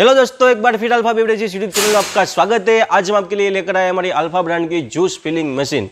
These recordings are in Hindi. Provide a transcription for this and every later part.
हेलो दोस्तों एक बार फिर अल्फा बेवरेज यूट्यूब चैनल में आपका स्वागत है आज हम आपके लिए लेकर आए हमारी अल्फा ब्रांड की जूस फिलिंग मशीन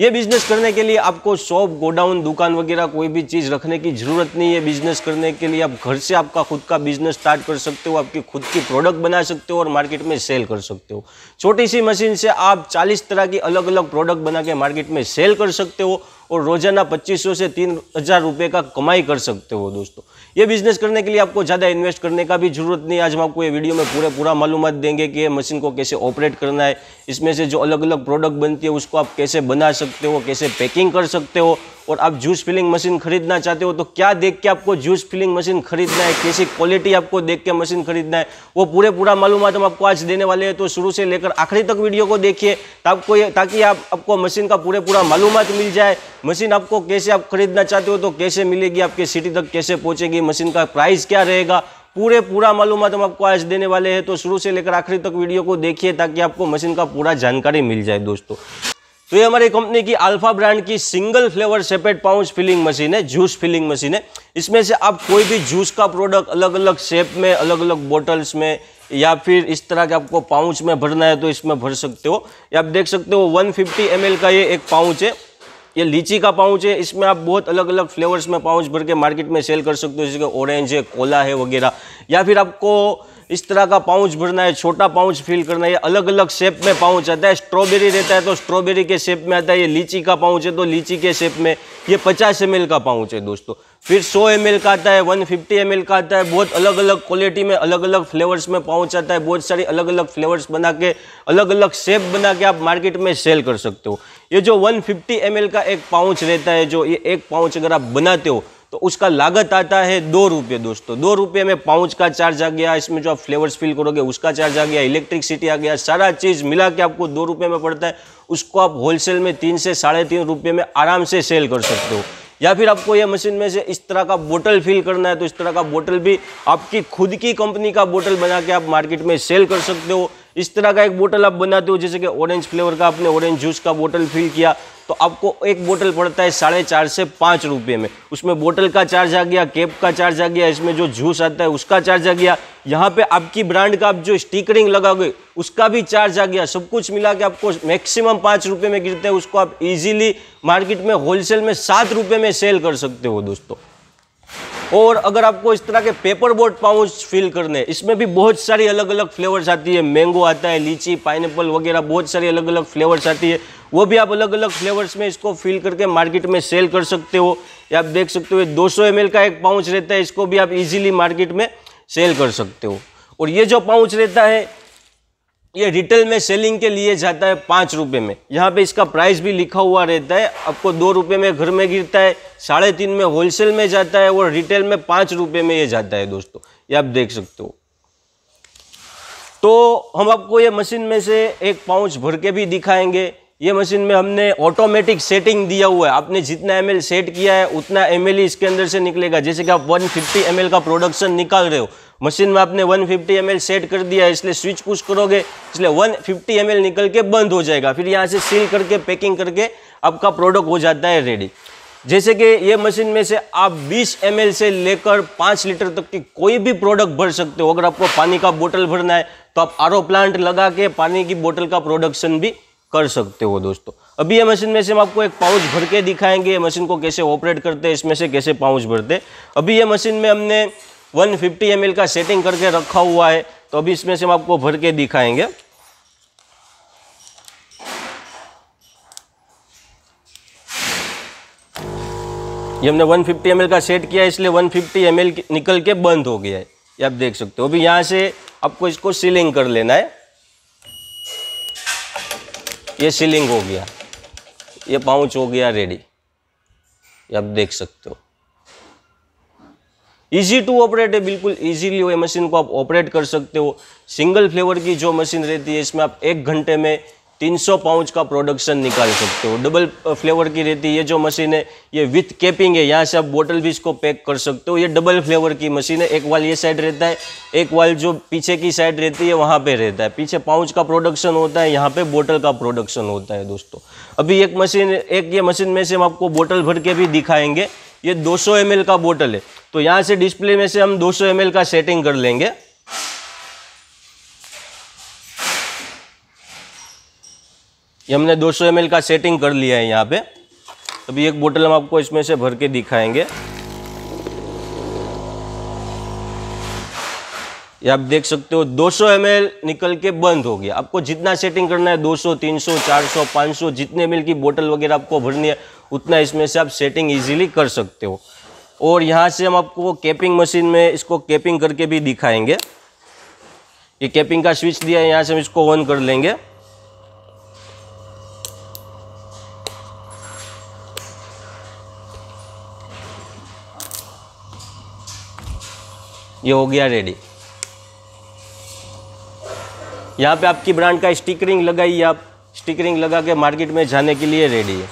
ये बिजनेस करने के लिए आपको शॉप गोडाउन दुकान वगैरह कोई भी चीज़ रखने की ज़रूरत नहीं है बिजनेस करने के लिए आप घर से आपका खुद का बिजनेस स्टार्ट कर सकते हो आपकी खुद की प्रोडक्ट बना सकते हो और मार्केट में सेल कर सकते हो छोटी सी मशीन से आप चालीस तरह की अलग अलग प्रोडक्ट बना के मार्केट में सेल कर सकते हो और रोजाना 2500 से तीन हज़ार रुपये का कमाई कर सकते हो दोस्तों ये बिजनेस करने के लिए आपको ज़्यादा इन्वेस्ट करने का भी जरूरत नहीं आज हम आपको ये वीडियो में पूरे पूरा मालूम देंगे कि ये मशीन को कैसे ऑपरेट करना है इसमें से जो अलग अलग प्रोडक्ट बनती है उसको आप कैसे बना सकते हो कैसे पैकिंग कर सकते हो और आप जूस फिलिंग मशीन खरीदना चाहते हो तो क्या देख के आपको जूस फिलिंग मशीन खरीदना है कैसी क्वालिटी आपको देख के मशीन खरीदना है वो पूरे पूरा मालूम हम आपको आज देने वाले हैं तो शुरू से लेकर आखिरी तक वीडियो को देखिए आपको ताकि आप आपको मशीन का पूरे पूरा मालूम मिल जाए मशीन आपको कैसे आप खरीदना चाहते हो तो कैसे मिलेगी आपके सिटी तक कैसे पहुँचेगी मशीन का प्राइस क्या रहेगा पूरे पूरा मालूम हम आपको आज देने वाले हैं तो शुरू से लेकर आखिरी तक वीडियो को देखिए ताकि आपको मशीन का पूरा जानकारी मिल जाए दोस्तों तो ये हमारी कंपनी की अल्फा ब्रांड की single flavour separate pouch filling machine है जूस फिलिंग मशीन है इसमें से आप कोई भी जूस का प्रोडक्ट अलग अलग शेप में अलग अलग बॉटल्स में या फिर इस तरह के आपको पाउच में भरना है तो इसमें भर सकते हो या आप देख सकते हो 150 फिफ्टी का ये एक पाउच है ये लीची का पाउच है इसमें आप बहुत अलग अलग फ्लेवर्स में पाउच भर के मार्केट में सेल कर सकते हो जैसे कि ऑरेंज है कोला है वगैरह या फिर आपको इस तरह का पाउच भरना है छोटा पाउच फिल करना है अलग अलग शेप में पाउच आता है स्ट्रॉबेरी रहता है तो स्ट्रॉबेरी के शेप में आता है ये लीची का पाउच है तो लीची के शेप में ये पचास एम का पाउच है दोस्तों फिर 100 एम का आता है 150 फिफ्टी का आता है बहुत अलग अलग क्वालिटी में अलग अलग फ्लेवर्स में पाउच आता है बहुत सारी अलग अलग फ्लेवर्स बना के अलग अलग शेप बना के आप मार्केट में सेल कर सकते हो ये जो 150 फिफ्टी का एक पाउच रहता है जो ये एक पाउच अगर आप बनाते हो तो उसका लागत आता है दो रुपये दोस्तों दो रुपये में पाउच का चार्ज आ गया इसमें जो आप फ्लेवर्स फिल करोगे उसका चार्ज आ गया इलेक्ट्रिसिटी आ गया सारा चीज़ मिला के आपको दो रुपये में पड़ता है उसको आप होलसेल में तीन से साढ़े तीन रुपये में आराम से सेल कर सकते हो या फिर आपको यह मशीन में से इस तरह का बोतल फिल करना है तो इस तरह का बोतल भी आपकी खुद की कंपनी का बोतल बना के आप मार्केट में सेल कर सकते हो इस तरह का एक बोतल आप बनाते हो जैसे कि ऑरेंज फ्लेवर का आपने ऑरेंज जूस का बोतल फिल किया तो आपको एक बोतल पड़ता है साढ़े चार से पाँच रुपये में उसमें बोतल का चार्ज आ गया कैप का चार्ज आ गया इसमें जो जूस आता है उसका चार्ज आ गया यहाँ पे आपकी ब्रांड का आप जो स्टिकरिंग गए उसका भी चार्ज आ गया सब कुछ मिला के आपको मैक्सिमम पाँच रुपये में गिरते हैं उसको आप इजीली मार्केट में होलसेल में सात रुपये में सेल कर सकते हो दोस्तों और अगर आपको इस तरह के पेपर बोर्ड पाउच फिल करने इसमें भी बहुत सारी अलग अलग फ्लेवर्स आती है मैंगो आता है लीची पाइन वगैरह बहुत सारी अलग अलग फ्लेवर्स आती है वो भी आप अलग अलग फ्लेवर्स में इसको फिल करके मार्केट में सेल कर सकते हो या आप देख सकते हो दो सौ का एक पाउच रहता है इसको भी आप इजीली मार्केट में सेल कर सकते हो और ये जो पाउच रहता है ये रिटेल में सेलिंग के लिए जाता है पाँच रुपये में यहाँ पे इसका प्राइस भी लिखा हुआ रहता है आपको दो रुपये में घर में गिरता है साढ़े तीन में होलसेल में जाता है और रिटेल में पाँच रुपये में ये जाता है दोस्तों ये आप देख सकते हो तो हम आपको ये मशीन में से एक पाउच भर के भी दिखाएंगे ये मशीन में हमने ऑटोमेटिक सेटिंग दिया हुआ है आपने जितना एम सेट किया है उतना एम इसके अंदर से निकलेगा जैसे कि आप वन फिफ्टी का प्रोडक्शन निकाल रहे हो मशीन में आपने 150 फिफ्टी सेट कर दिया इसलिए स्विच पुश करोगे इसलिए 150 फिफ्टी निकल के बंद हो जाएगा फिर यहाँ से सील करके पैकिंग करके आपका प्रोडक्ट हो जाता है रेडी जैसे कि ये मशीन में से आप 20 एम से लेकर 5 लीटर तक की कोई भी प्रोडक्ट भर सकते हो अगर आपको पानी का बोतल भरना है तो आप आर प्लांट लगा के पानी की बोतल का प्रोडक्शन भी कर सकते हो दोस्तों अभी ये मशीन में से हम आपको एक पाउच भर के दिखाएंगे मशीन को कैसे ऑपरेट करते हैं इसमें से कैसे पाउच भरते अभी ये मशीन में हमने 150 फिफ्टी का सेटिंग करके रखा हुआ है तो अभी इसमें से हम आपको भर के दिखाएंगे ये हमने 150 फिफ्टी का सेट किया इसलिए 150 फिफ्टी निकल के बंद हो गया है ये आप देख सकते हो अभी यहाँ से आपको इसको सीलिंग कर लेना है ये सीलिंग हो गया ये पाउच हो गया रेडी ये आप देख सकते हो इजी टू ऑपरेट है बिल्कुल इजीली वे मशीन को आप ऑपरेट कर सकते हो सिंगल फ्लेवर की जो मशीन रहती है इसमें आप एक घंटे में 300 पाउच का प्रोडक्शन निकाल सकते हो डबल फ्लेवर की रहती है ये जो मशीन है ये विथ कैपिंग है यहाँ से आप बोतल भी इसको पैक कर सकते हो ये डबल फ्लेवर की मशीन है एक वाल ये साइड रहता है एक वाल जो पीछे की साइड रहती है वहाँ पे रहता है पीछे पाउच का प्रोडक्शन होता है यहाँ पे बोतल का प्रोडक्शन होता है दोस्तों अभी एक मशीन एक ये मशीन में से हम आपको बोटल भर के भी दिखाएंगे ये 200 सौ का बोतल है तो यहां से डिस्प्ले में से हम 200 सौ का सेटिंग कर लेंगे ये हमने 200 सौ का सेटिंग कर लिया है यहाँ पे अभी एक बोतल हम आपको इसमें से भर के दिखाएंगे ये आप देख सकते हो 200 सौ निकल के बंद हो गया आपको जितना सेटिंग करना है 200, 300, 400, 500 जितने एम की बोतल वगैरह आपको भरनी है उतना इसमें से आप सेटिंग इजीली कर सकते हो और यहाँ से हम आपको कैपिंग मशीन में इसको कैपिंग करके भी दिखाएंगे ये कैपिंग का स्विच दिया है यहाँ से हम इसको ऑन कर लेंगे ये हो गया रेडी यहाँ पे आपकी ब्रांड का स्टिकरिंग लगाइए आप स्टिकरिंग लगा के मार्केट में जाने के लिए रेडी है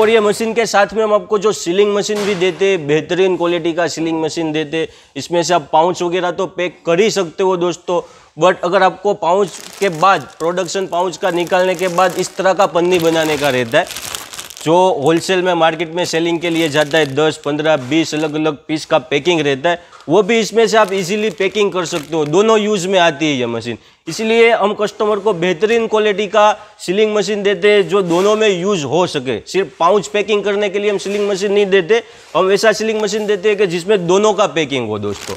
और ये मशीन के साथ में हम आपको जो सीलिंग मशीन भी देते बेहतरीन क्वालिटी का सीलिंग मशीन देते इसमें से आप पाउच वगैरह तो पैक कर ही सकते हो दोस्तों बट अगर आपको पाउच के बाद प्रोडक्शन पाउच का निकालने के बाद इस तरह का पन्नी बनाने का रहता है जो होलसेल में मार्केट में सेलिंग के लिए जाता है दस पंद्रह बीस अलग अलग पीस का पैकिंग रहता है वो भी इसमें से आप इजीली पैकिंग कर सकते हो दोनों यूज़ में आती है ये मशीन इसलिए हम कस्टमर को बेहतरीन क्वालिटी का सीलिंग मशीन देते हैं जो दोनों में यूज़ हो सके सिर्फ पाउच पैकिंग करने के लिए हम सीलिंग मशीन नहीं देते हम ऐसा सीलिंग मशीन देते हैं कि जिसमें दोनों का पैकिंग हो दोस्तों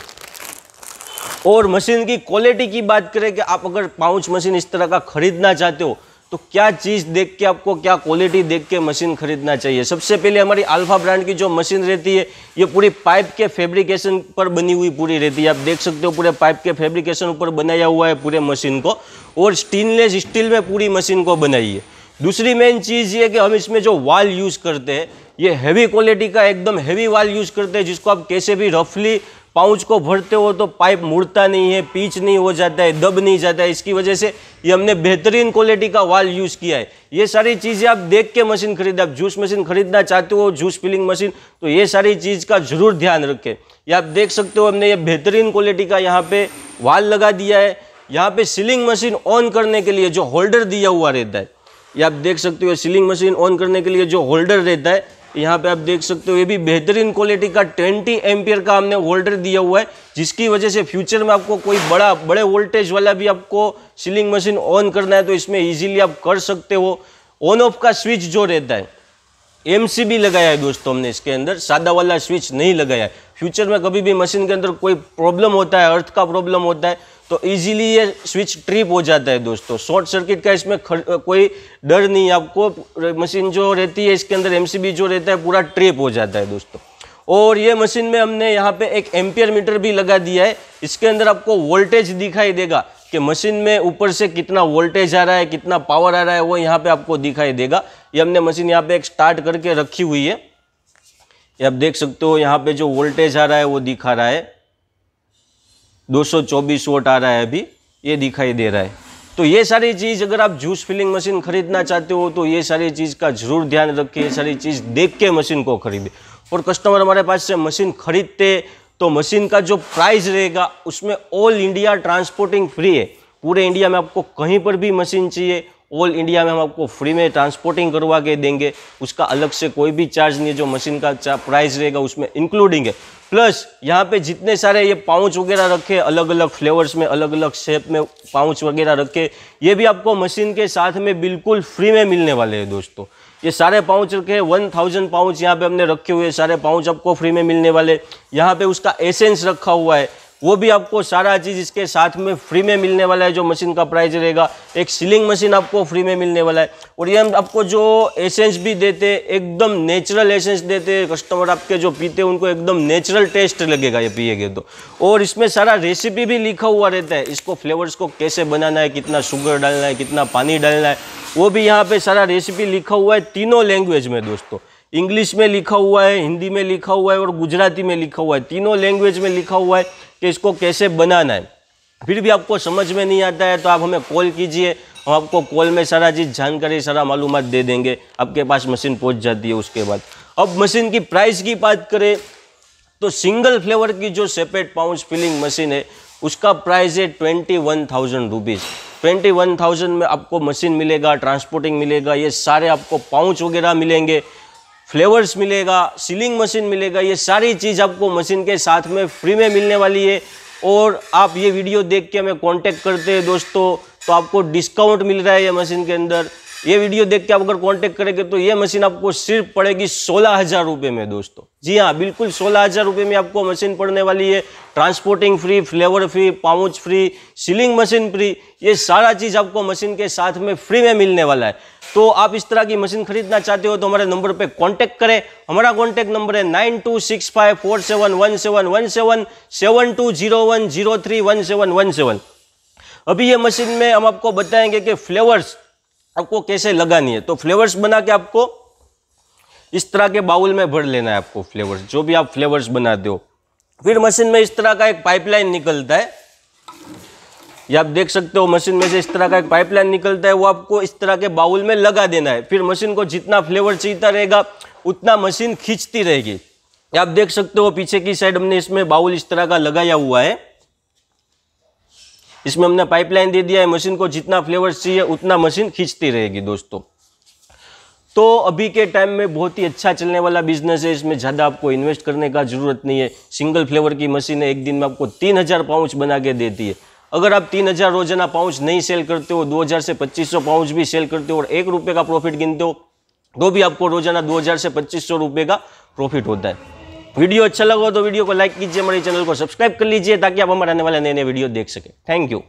और मशीन की क्वालिटी की बात करें कि आप अगर पाउच मशीन इस तरह का खरीदना चाहते हो तो क्या चीज़ देख के आपको क्या क्वालिटी देख के मशीन खरीदना चाहिए सबसे पहले हमारी अल्फा ब्रांड की जो मशीन रहती है ये पूरी पाइप के फैब्रिकेशन पर बनी हुई पूरी रहती है आप देख सकते हो पूरे पाइप के फैब्रिकेशन ऊपर बनाया हुआ है पूरे मशीन को और स्टेनलेस स्टील में पूरी मशीन को बनाई है दूसरी मेन चीज़ ये कि हम इसमें जो वाल यूज़ करते हैं ये हैवी क्वालिटी का एकदम हैवी वाल यूज़ करते हैं जिसको आप कैसे भी रफली पाउच को भरते हो तो पाइप मुड़ता नहीं है पीच नहीं हो जाता है दब नहीं जाता है इसकी वजह से ये हमने बेहतरीन क्वालिटी का वाल यूज़ किया है ये सारी चीज़ें आप देख के मशीन खरीद आप जूस मशीन खरीदना चाहते हो जूस फिलिंग मशीन तो ये सारी चीज़ का ज़रूर ध्यान रखें ये आप देख सकते हो हमने ये बेहतरीन क्वालिटी का यहाँ पे वाल लगा दिया है यहाँ पे सीलिंग मशीन ऑन करने के लिए जो होल्डर दिया हुआ रहता है ये आप देख सकते हो सीलिंग मशीन ऑन करने के लिए जो होल्डर रहता है यहाँ पे आप देख सकते हो ये भी बेहतरीन क्वालिटी का 20 एम्पियर का हमने होल्डर दिया हुआ है जिसकी वजह से फ्यूचर में आपको कोई बड़ा बड़े वोल्टेज वाला भी आपको सीलिंग मशीन ऑन करना है तो इसमें इजीली आप कर सकते हो ऑन ऑफ का स्विच जो रहता है एम लगाया है दोस्तों हमने इसके अंदर सादा वाला स्विच नहीं लगाया है फ्यूचर में कभी भी मशीन के अंदर कोई प्रॉब्लम होता है अर्थ का प्रॉब्लम होता है तो इजीली ये स्विच ट्रिप हो जाता है दोस्तों शॉर्ट सर्किट का इसमें खर, कोई डर नहीं आपको मशीन जो रहती है इसके अंदर एमसीबी जो रहता है पूरा ट्रिप हो जाता है दोस्तों और ये मशीन में हमने यहाँ पे एक एम्पियर मीटर भी लगा दिया है इसके अंदर आपको वोल्टेज दिखाई देगा कि मशीन में ऊपर से कितना वोल्टेज आ रहा है कितना पावर आ रहा है वो यहाँ पे आपको दिखाई देगा ये हमने मशीन यहाँ पे एक स्टार्ट करके रखी हुई है ये आप देख सकते हो यहाँ पे जो वोल्टेज आ रहा है वो दिखा रहा है 224 वोट आ रहा है अभी ये दिखाई दे रहा है तो ये सारी चीज़ अगर आप जूस फिलिंग मशीन खरीदना चाहते हो तो ये सारी चीज़ का ज़रूर ध्यान रखें ये सारी चीज़ देख के मशीन को खरीदे और कस्टमर हमारे पास से मशीन खरीदते तो मशीन का जो प्राइस रहेगा उसमें ऑल इंडिया ट्रांसपोर्टिंग फ्री है पूरे इंडिया में आपको कहीं पर भी मशीन चाहिए ऑल इंडिया में हम आपको फ्री में ट्रांसपोर्टिंग करवा के देंगे उसका अलग से कोई भी चार्ज नहीं है जो मशीन का प्राइस रहेगा उसमें इंक्लूडिंग है प्लस यहाँ पे जितने सारे ये पाउच वगैरह रखे अलग अलग फ्लेवर्स में अलग अलग शेप में पाउच वगैरह रखे ये भी आपको मशीन के साथ में बिल्कुल फ्री में मिलने वाले हैं दोस्तों ये सारे पाउच रखे हैं वन थाउजेंड पाउच यहाँ पे हमने रखे हुए सारे पाउच आपको फ्री में मिलने वाले यहाँ पे उसका एसेंस रखा हुआ है वो भी आपको सारा चीज़ इसके साथ में फ्री में मिलने वाला है जो मशीन का प्राइस रहेगा एक सीलिंग मशीन आपको फ्री में मिलने वाला है और ये हम आपको जो एसेंस भी देते एकदम नेचुरल एसेंस देते कस्टमर आपके जो पीते उनको एकदम नेचुरल टेस्ट लगेगा ये पिएगे तो और इसमें सारा रेसिपी भी लिखा हुआ रहता है इसको फ्लेवर्स को कैसे बनाना है कितना शुगर डालना है कितना पानी डालना है वो भी यहाँ पर सारा रेसिपी लिखा हुआ है तीनों लैंग्वेज में दोस्तों इंग्लिश में लिखा हुआ है हिंदी में लिखा हुआ है और गुजराती में लिखा हुआ है तीनों लैंग्वेज में लिखा हुआ है कि इसको कैसे बनाना है फिर भी आपको समझ में नहीं आता है तो आप हमें कॉल कीजिए हम आपको कॉल में सारा चीज़ जानकारी सारा मालूम दे देंगे आपके पास मशीन पहुँच जाती है उसके बाद अब मशीन की प्राइस की बात करें तो सिंगल फ्लेवर की जो सेपरेट पाउच फिलिंग मशीन है उसका प्राइस है twenty one thousand rupees twenty one thousand में आपको मशीन मिलेगा ट्रांसपोर्टिंग मिलेगा ये सारे आपको पाउच वगैरह मिलेंगे फ्लेवर्स मिलेगा सीलिंग मशीन मिलेगा ये सारी चीज़ आपको मशीन के साथ में फ्री में मिलने वाली है और आप ये वीडियो देख के हमें कांटेक्ट करते हैं दोस्तों तो आपको डिस्काउंट मिल रहा है ये मशीन के अंदर ये वीडियो देख के आप अगर कॉन्टेक्ट करेंगे तो ये मशीन आपको सिर्फ पड़ेगी सोलह हजार रुपये में दोस्तों जी हाँ बिल्कुल सोलह हजार रुपये में आपको मशीन पड़ने वाली है transporting free flavour free pouch free sealing machine free ये सारा चीज़ आपको मशीन के साथ में फ्री में मिलने वाला है तो आप इस तरह की मशीन खरीदना चाहते हो तो हमारे नंबर पे कॉन्टेक्ट करें हमारा कॉन्टेक्ट नंबर है nine two six five four seven one seven one seven seven two zero one zero three one seven one seven अभी ये मशीन में हम आपको बताएंगे कि फ्लेवर्स आपको कैसे लगानी है तो फ्लेवर्स बना के आपको इस तरह के बाउल में भर लेना है आपको फ्लेवर्स जो भी आप फ्लेवर्स बना दो फिर मशीन में इस तरह का एक पाइपलाइन निकलता है ये आप देख सकते हो मशीन में से इस तरह का एक पाइपलाइन निकलता है वो आपको इस तरह के बाउल में लगा देना है फिर मशीन को जितना फ्लेवर चीता रहेगा उतना मशीन खींचती रहेगी आप देख सकते हो पीछे की साइड हमने इसमें बाउल इस तरह का लगाया हुआ है इसमें हमने पाइपलाइन दे दिया है मशीन को जितना फ्लेवर चाहिए उतना मशीन खींचती रहेगी दोस्तों तो अभी के टाइम में बहुत ही अच्छा चलने वाला बिजनेस है इसमें ज़्यादा आपको इन्वेस्ट करने का ज़रूरत नहीं है सिंगल फ्लेवर की मशीन एक दिन में आपको तीन हज़ार पाउच बना के देती है अगर आप तीन हज़ार रोजाना पाउच नहीं सेल करते हो दो हज़ार से पच्चीस सौ पाउच भी सेल करते हो और एक रुपये का प्रॉफिट गिनते हो तो भी आपको रोजाना दो हज़ार से पच्चीस सौ का प्रॉफिट होता है वीडियो अच्छा लगा तो वीडियो को लाइक कीजिए हमारे चैनल को सब्सक्राइब कर लीजिए ताकि आप हमारे आने वाले नए नए वीडियो देख सके थैंक यू